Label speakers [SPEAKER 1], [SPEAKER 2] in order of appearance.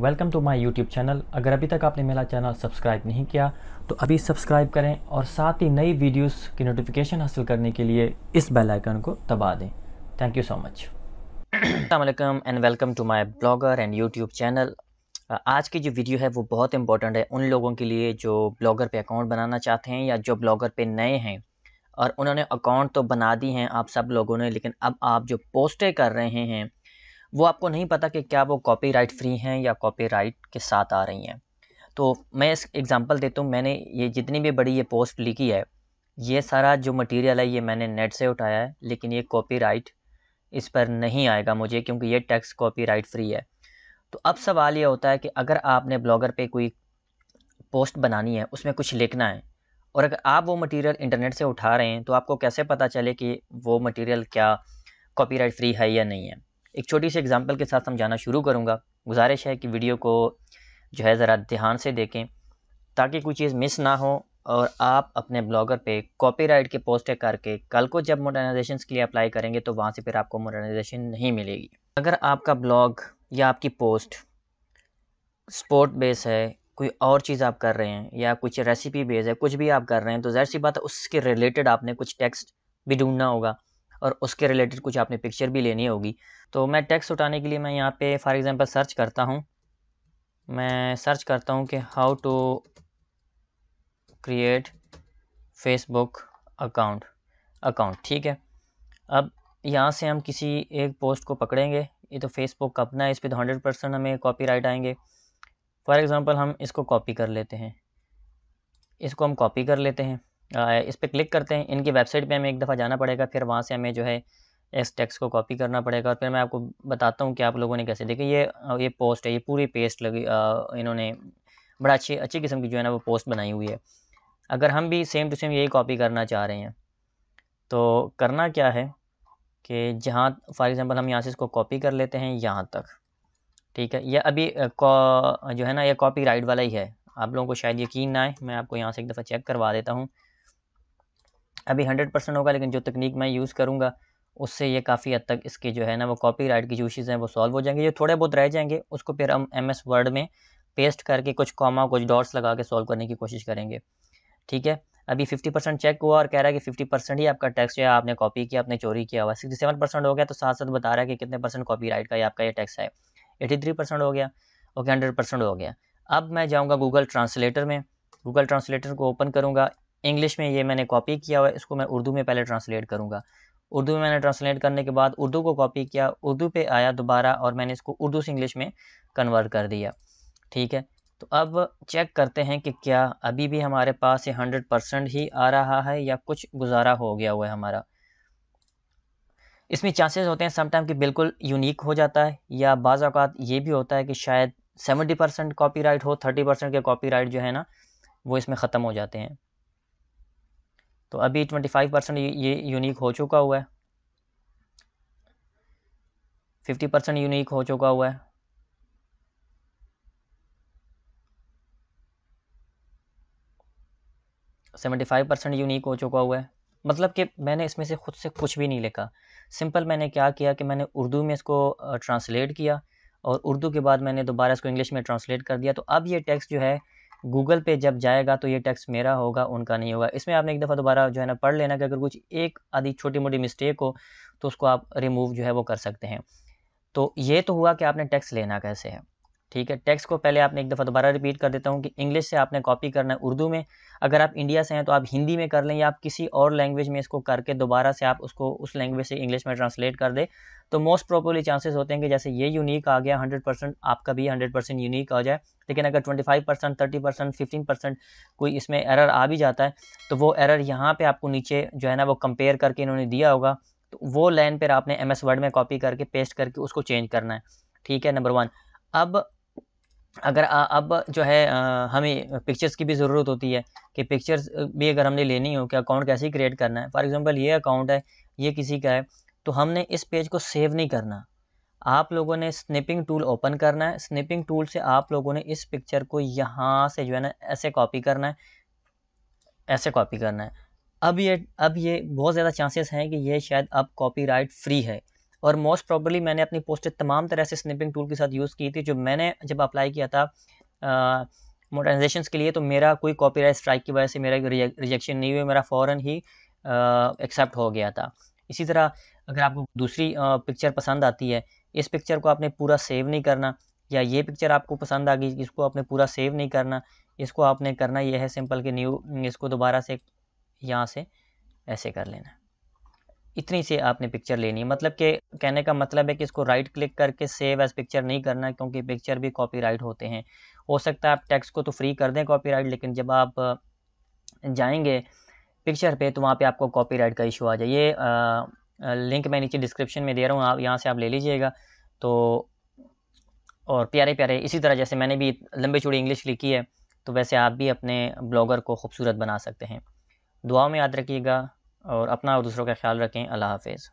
[SPEAKER 1] welcome to my YouTube channel अगर अभी तक आपने मेरा चैनल सब्सक्राइब नहीं किया तो अभी सब्सक्राइब करें और साथ ही नई वीडियोस की नोटिफिकेशन हासिल करने के लिए इस बेल आइकन को दबा दें थैंक यू सो मच अलैक्म and welcome to my blogger and YouTube channel आज की जो वीडियो है वो बहुत इंपॉर्टेंट है उन लोगों के लिए जो ब्लॉगर पर अकाउंट बनाना चाहते हैं या जो ब्लॉगर पर नए हैं और उन्होंने अकाउंट तो बना दी हैं आप सब लोगों ने लेकिन अब आप जो पोस्टें कर रहे हैं वो आपको नहीं पता कि क्या वो कॉपीराइट फ्री हैं या कॉपीराइट के साथ आ रही हैं तो मैं इस एग्ज़ाम्पल देता हूँ मैंने ये जितनी भी बड़ी ये पोस्ट लिखी है ये सारा जो मटेरियल है ये मैंने नेट से उठाया है लेकिन ये कॉपीराइट इस पर नहीं आएगा मुझे क्योंकि ये टैक्स कॉपीराइट फ्री है तो अब सवाल ये होता है कि अगर आपने ब्लॉगर पे कोई पोस्ट बनानी है उसमें कुछ लिखना है और अगर आप वो मटेरियल इंटरनेट से उठा रहे हैं तो आपको कैसे पता चले कि वो मटेरियल क्या कॉपीराइट फ्री है या नहीं है एक छोटी सी एग्ज़ाम्पल के साथ समझाना शुरू करूँगा गुजारिश है कि वीडियो को जो है ज़रा ध्यान से देखें ताकि कोई चीज़ मिस ना हो और आप अपने ब्लॉगर पे कॉपीराइट के पोस्टें करके कल को जब मॉडर्नाइजेशन के लिए अप्लाई करेंगे तो वहाँ से फिर आपको मोडर्नाइजेशन नहीं मिलेगी अगर आपका ब्लॉग या आपकी पोस्ट स्पोर्ट बेस है कोई और चीज़ आप कर रहे हैं या कुछ रेसिपी बेस है कुछ भी आप कर रहे हैं तो जहर सी बात है उसके रिलेटेड आपने कुछ टेक्स्ट भी ढूंढना होगा और उसके रिलेटेड कुछ आपने पिक्चर भी लेनी होगी तो मैं टेक्स्ट उठाने के लिए मैं यहाँ पे फॉर एग्ज़ाम्पल सर्च करता हूँ मैं सर्च करता हूँ कि how to create Facebook account account ठीक है अब यहाँ से हम किसी एक पोस्ट को पकड़ेंगे ये तो फेसबुक का अपना है इस पर तो हंड्रेड परसेंट हमें कॉपी राइट आएंगे फॉर एग्ज़ाम्पल हम इसको कॉपी कर लेते हैं इसको हम कॉपी कर लेते हैं इस पर क्लिक करते हैं इनकी वेबसाइट पे हमें एक दफ़ा जाना पड़ेगा फिर वहाँ से हमें जो है इस टेक्स्ट को कॉपी करना पड़ेगा और फिर मैं आपको बताता हूँ कि आप लोगों ने कैसे देखिए ये ये पोस्ट है ये पूरी पेस्ट लगी इन्होंने बड़ा अच्छी अच्छी किस्म की जो है ना वो पोस्ट बनाई हुई है अगर हम भी सेम टू सेम यही कॉपी करना चाह रहे हैं तो करना क्या है कि जहाँ फॉर एग्ज़ाम्पल हम यहाँ से इसको कॉपी कर लेते हैं यहाँ तक ठीक है यह अभी जो है ना ये कॉपी राइट वाला ही है आप लोगों को शायद यकीन ना आए मैं आपको यहाँ से एक दफ़ा चेक करवा देता हूँ अभी हंड्रेड परसेंट होगा लेकिन जो तकनीक मैं यूज़ करूँगा उससे ये काफ़ी हद तक इसके जो है ना वो कॉपी राइट की जूशीज़ हैं वो सॉल्व हो जाएंगे जो थोड़े बहुत रह जाएंगे उसको फिर हम एम एस वर्ड में पेस्ट करके कुछ कॉमा कुछ डॉट्स लगा के सॉल्व करने की कोशिश करेंगे ठीक है अभी फिफ्टी परसेंट चेक हुआ और कह रहा है कि फिफ्टी परसेंट ही आपका टैक्स जो है आपने कॉपी किया आपने चोरी किया हुआ सिक्सटी सेवन परसेंट हो गया तो साथ साथ बता रहा है कि कितने परसेंट कॉपी राइट का ये आपका ये टैक्स है एटी थ्री परसेंट हो गया ओके हंड्रेड परसेंट हो गया अब मैं जाऊँगा गूगल ट्रांसलेटर में गूगल ट्रांसलेटर को ओपन करूँगा इंग्लिश में ये मैंने कॉपी किया हुआ है इसको मैं उर्दू में पहले ट्रांसलेट करूँगा उर्दू में मैंने ट्रांसलेट करने के बाद उर्दू को कॉपी किया उर्दू पे आया दोबारा और मैंने इसको उर्दू से इंग्लिश में कन्वर्ट कर दिया ठीक है तो अब चेक करते हैं कि क्या अभी भी हमारे पास ये हंड्रेड परसेंट ही आ रहा है या कुछ गुजारा हो गया हुआ है हमारा इसमें चांसेस होते हैं समटाइम कि बिल्कुल यूनिक हो जाता है या बाज़ अवत ये भी होता है कि शायद सेवेंटी परसेंट कॉपी राइट हो थर्टी परसेंट के कॉपी राइट जो है ना वो इसमें ख़त्म हो जाते हैं तो अभी ट्वेंटी फाइव परसेंट ये यूनिक हो चुका हुआ है फिफ्टी परसेंट यूनिक हो चुका हुआ है सेवेंटी फाइव परसेंट यूनिक हो चुका हुआ है मतलब कि मैंने इसमें से ख़ुद से कुछ भी नहीं लिखा सिंपल मैंने क्या किया कि मैंने उर्दू में इसको ट्रांसलेट किया और उर्दू के बाद मैंने दोबारा इसको इंग्लिश में ट्रांसलेट कर दिया तो अब ये टेक्स्ट जो है गूगल पे जब जाएगा तो ये टैक्स मेरा होगा उनका नहीं होगा इसमें आपने एक दफ़ा दोबारा जो है ना पढ़ लेना कि अगर कुछ एक आधी छोटी मोटी मिस्टेक हो तो उसको आप रिमूव जो है वो कर सकते हैं तो ये तो हुआ कि आपने टैक्स लेना कैसे है ठीक है टेक्स्ट को पहले आपने एक दफ़ा दोबारा रिपीट कर देता हूँ कि इंग्लिश से आपने कॉपी करना है उर्दू में अगर आप इंडिया से हैं तो आप हिंदी में कर लें या आप किसी और लैंग्वेज में इसको करके दोबारा से आप उसको उस लैंग्वेज से इंग्लिश में ट्रांसलेट कर दे तो मोस्ट प्रॉपरली चांसेस होते हैं कि जैसे ये यूनिक आ गया हंड्रेड परसेंट आपका भी हंड्रेड परसेंट यूनिक आ जाए लेकिन अगर twenty five percent thirty percent fifteen percent कोई इसमें एरर आ भी जाता है तो वो एरर यहाँ पर आपको नीचे जो है ना वो कंपेयर करके इन्होंने दिया होगा तो वो लाइन पर आपने एम एस वर्ड में कॉपी करके पेस्ट करके उसको चेंज करना है ठीक है नंबर वन अब अगर आ, अब जो है आ, हमें पिक्चर्स की भी ज़रूरत होती है कि पिक्चर्स भी अगर हमने लेनी हो कि अकाउंट कैसे क्रिएट करना है फॉर एग्जांपल ये अकाउंट है ये किसी का है तो हमने इस पेज को सेव नहीं करना आप लोगों ने स्निपिंग टूल ओपन करना है स्निपिंग टूल से आप लोगों ने इस पिक्चर को यहाँ से जो है ना ऐसे कॉपी करना है ऐसे कॉपी करना है अब ये अब ये बहुत ज़्यादा चांसेस हैं कि ये शायद अब कॉपीराइट फ्री है और मोस्ट प्रॉबली मैंने अपनी पोस्ट तमाम तरह से स्निपिंग टूल के साथ यूज़ की थी जो मैंने जब अप्लाई किया था मोडर्नाइजेशन के लिए तो मेरा कोई कॉपीराइट स्ट्राइक की वजह से मेरा रिजेक्शन नहीं हुआ मेरा फ़ौरन ही एक्सेप्ट हो गया था इसी तरह अगर आपको दूसरी पिक्चर पसंद आती है इस पिक्चर को आपने पूरा सेव नहीं करना या ये पिक्चर आपको पसंद आ गई इसको आपने पूरा सेव नहीं करना इसको आपने करना यह है सिंपल कि न्यू इसको दोबारा से यहाँ से ऐसे कर लेना इतनी से आपने पिक्चर लेनी है मतलब के कहने का मतलब है कि इसको राइट क्लिक करके सेव एज पिक्चर नहीं करना क्योंकि पिक्चर भी कॉपीराइट होते हैं हो सकता है आप टैक्स को तो फ्री कर दें कॉपीराइट लेकिन जब आप जाएंगे पिक्चर पे तो वहाँ पे आपको कॉपीराइट का इशू आ जाए ये आ, लिंक मैं नीचे डिस्क्रिप्शन में दे रहा हूँ आप यहाँ से आप ले लीजिएगा तो और प्यारे प्यारे इसी तरह जैसे मैंने भी लंबी चूड़ी इंग्लिश लिखी है तो वैसे आप भी अपने ब्लॉगर को खूबसूरत बना सकते हैं दुआ में याद रखिएगा और अपना और दूसरों का ख्याल रखें अल्लाह हाफिज़